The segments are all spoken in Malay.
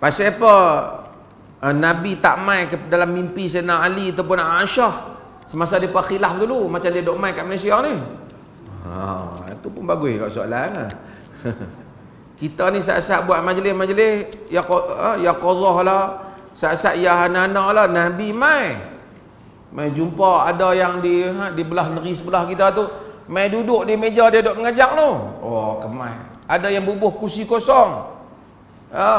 Pasal apa? Eh, Nabi tak mai ke dalam mimpi Sayyidina Ali ataupun Aisyah semasa dia pergi dulu macam dia dok mai kat Malaysia ni. Ha, itu pun bagus kat soalan lah. Kita ni saat-saat buat majlis-majlis ya ha, ya qazah lah. Saat-saat ya hanana lah Nabi mai. Mai jumpa ada yang di ha, di belah negeri sebelah kita tu mai duduk di meja dia dok mengajar tu. Oh, kemai. Ada yang bubuh kursi kosong. Ha. Ya.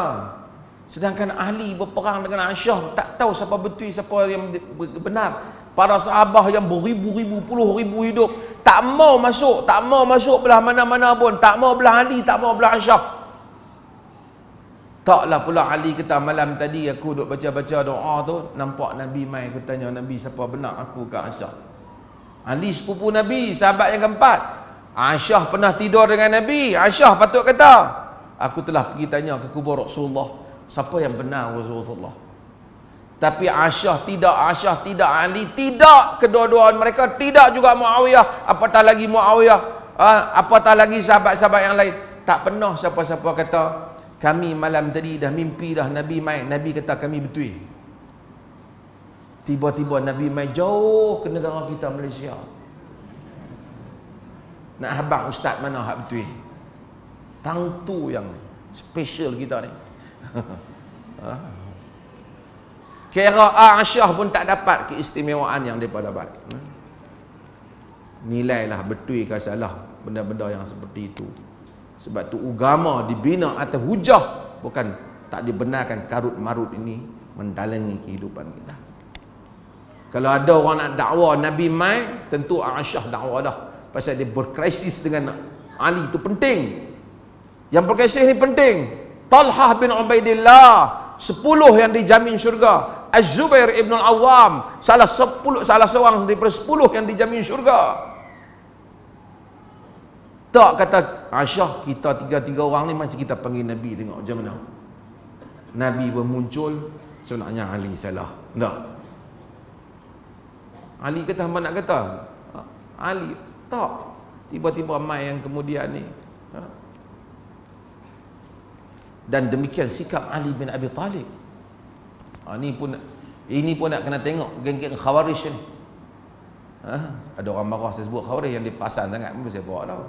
Sedangkan Ali berperang dengan Aisyah tak tahu siapa betul siapa yang benar. Para sahabat yang beribu-ribu, puluh ribu hidup tak mau masuk, tak mau masuk belah mana-mana pun, tak mau belah Ali, tak mau belah Aisyah. Taklah pula Ali kata malam tadi aku duk baca-baca doa tu nampak Nabi mai aku tanya Nabi siapa benar aku ke Aisyah. Ali sepupu Nabi, sahabat yang keempat. Aisyah pernah tidur dengan Nabi. Aisyah patut kata, aku telah pergi tanya ke kubur Rasulullah. Siapa yang benar Rasulullah? Tapi Aisyah tidak, Aisyah tidak, Ali tidak kedua-dua mereka. Tidak juga Muawiyah. Apatah lagi Muawiyah. Ha? Apatah lagi sahabat-sahabat yang lain. Tak pernah siapa-siapa kata, kami malam tadi dah mimpi dah Nabi mai. Nabi kata kami betul. Tiba-tiba Nabi mai jauh ke negara kita Malaysia. Nak habang ustaz mana hak betul. Tangtu yang special kita ni. Kira Aisyah pun tak dapat keistimewaan yang dia dapat. Nilailah betul ke salah benda-benda yang seperti itu. Sebab tu agama dibina atas hujah bukan tak dibenarkan karut marut ini mendalangi kehidupan kita. Kalau ada orang nak dakwa Nabi mai, tentu Aisyah dakwa dah. Pasal dia berkrisis dengan Ali itu penting. Yang berkrisis ini penting. Talhah bin Ubaidillah Sepuluh yang dijamin syurga Az-Zubair Ibn Al-Awwam salah sepuluh salah seorang daripada 10 yang dijamin syurga tak kata Aisyah kita tiga-tiga orang ni masih kita panggil Nabi tengok macam mana Nabi bermuncul sebenarnya Ali salah tak Ali kata apa nak kata ah, Ali tak tiba-tiba mai yang kemudian ni ah, dan demikian sikap Ali bin Abi Talib ha, ah, ini pun ini pun nak kena tengok geng-geng khawarij ni ha, ada orang marah saya sebut khawarij yang diperasan sangat pun saya bawa tau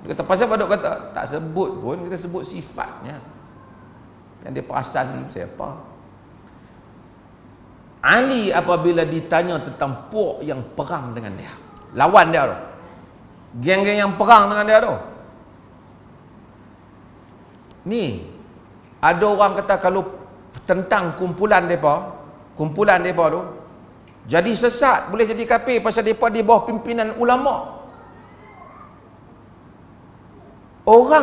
dia kata pasal pada kata tak sebut pun kita sebut sifatnya yang diperasan siapa Ali apabila ditanya tentang puak yang perang dengan dia lawan dia tu geng-geng yang perang dengan dia tu Ni Ada orang kata kalau Tentang kumpulan mereka Kumpulan mereka tu Jadi sesat Boleh jadi kafir Pasal mereka di bawah pimpinan ulama' Orang